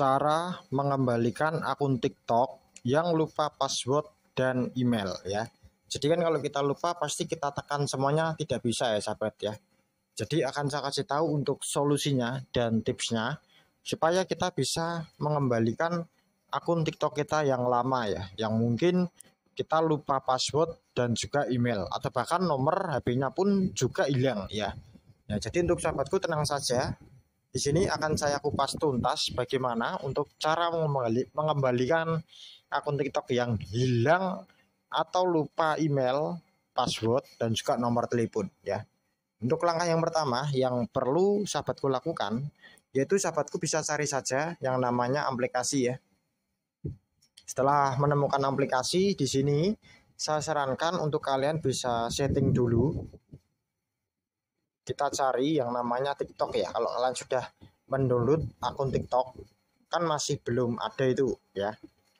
cara mengembalikan akun TikTok yang lupa password dan email ya. Jadi kan kalau kita lupa pasti kita tekan semuanya tidak bisa ya sahabat ya. Jadi akan saya kasih tahu untuk solusinya dan tipsnya supaya kita bisa mengembalikan akun TikTok kita yang lama ya, yang mungkin kita lupa password dan juga email atau bahkan nomor HP-nya pun juga hilang ya. Ya, jadi untuk sahabatku tenang saja, di sini akan saya kupas tuntas bagaimana untuk cara mengembalikan akun TikTok yang hilang atau lupa email, password, dan juga nomor telepon ya. Untuk langkah yang pertama yang perlu sahabatku lakukan yaitu sahabatku bisa cari saja yang namanya aplikasi ya. Setelah menemukan aplikasi di sini, saya sarankan untuk kalian bisa setting dulu kita cari yang namanya TikTok ya kalau kalian sudah mendownload akun TikTok kan masih belum ada itu ya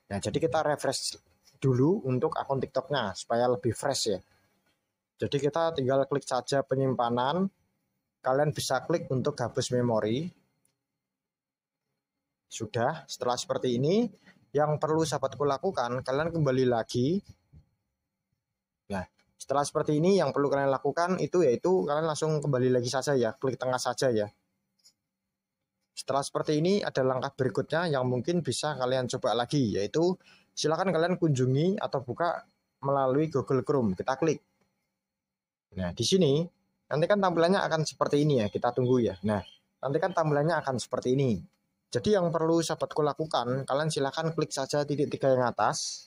nah jadi kita refresh dulu untuk akun TikToknya supaya lebih fresh ya jadi kita tinggal klik saja penyimpanan kalian bisa klik untuk hapus memori sudah setelah seperti ini yang perlu sahabatku lakukan kalian kembali lagi setelah seperti ini yang perlu kalian lakukan itu yaitu kalian langsung kembali lagi saja ya, klik tengah saja ya. Setelah seperti ini ada langkah berikutnya yang mungkin bisa kalian coba lagi yaitu silakan kalian kunjungi atau buka melalui Google Chrome. Kita klik. Nah, di sini nanti kan tampilannya akan seperti ini ya, kita tunggu ya. Nah, nanti kan tampilannya akan seperti ini. Jadi yang perlu sahabatku lakukan, kalian silakan klik saja titik tiga yang atas,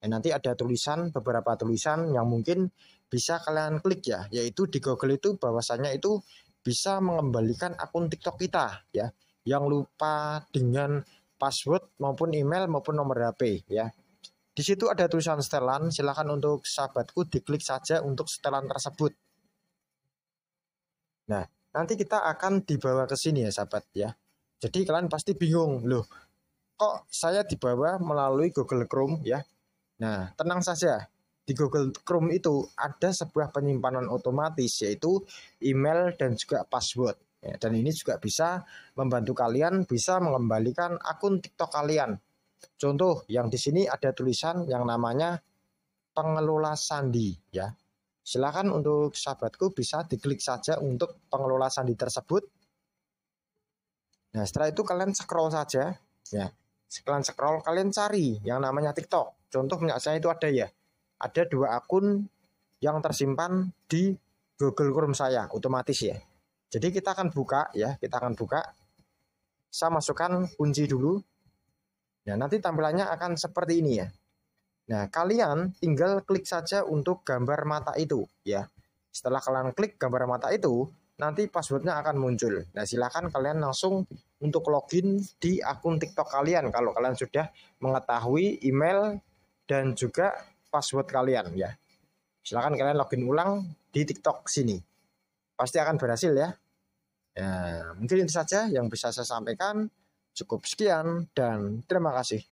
Ya, nanti ada tulisan beberapa tulisan yang mungkin bisa kalian klik ya, yaitu di Google itu bahwasannya itu bisa mengembalikan akun TikTok kita ya, yang lupa dengan password maupun email maupun nomor HP ya. Di situ ada tulisan setelan, silahkan untuk sahabatku diklik saja untuk setelan tersebut. Nah, nanti kita akan dibawa ke sini ya sahabat ya. Jadi kalian pasti bingung, loh kok saya dibawa melalui Google Chrome ya Nah, tenang saja. Di Google Chrome itu ada sebuah penyimpanan otomatis yaitu email dan juga password. Ya, dan ini juga bisa membantu kalian bisa mengembalikan akun TikTok kalian. Contoh yang di sini ada tulisan yang namanya pengelola sandi ya. Silakan untuk sahabatku bisa diklik saja untuk pengelola sandi tersebut. Nah, setelah itu kalian scroll saja ya. Kalian scroll kalian cari yang namanya TikTok. Contoh minyak saya itu ada ya. Ada dua akun yang tersimpan di Google Chrome saya otomatis ya. Jadi kita akan buka ya, kita akan buka. Saya masukkan kunci dulu. Nah, nanti tampilannya akan seperti ini ya. Nah, kalian tinggal klik saja untuk gambar mata itu ya. Setelah kalian klik gambar mata itu, nanti passwordnya akan muncul. Nah, silahkan kalian langsung untuk login di akun TikTok kalian kalau kalian sudah mengetahui email dan juga password kalian ya. Silahkan kalian login ulang di TikTok sini. Pasti akan berhasil ya. Ya, mungkin itu saja yang bisa saya sampaikan. Cukup sekian dan terima kasih.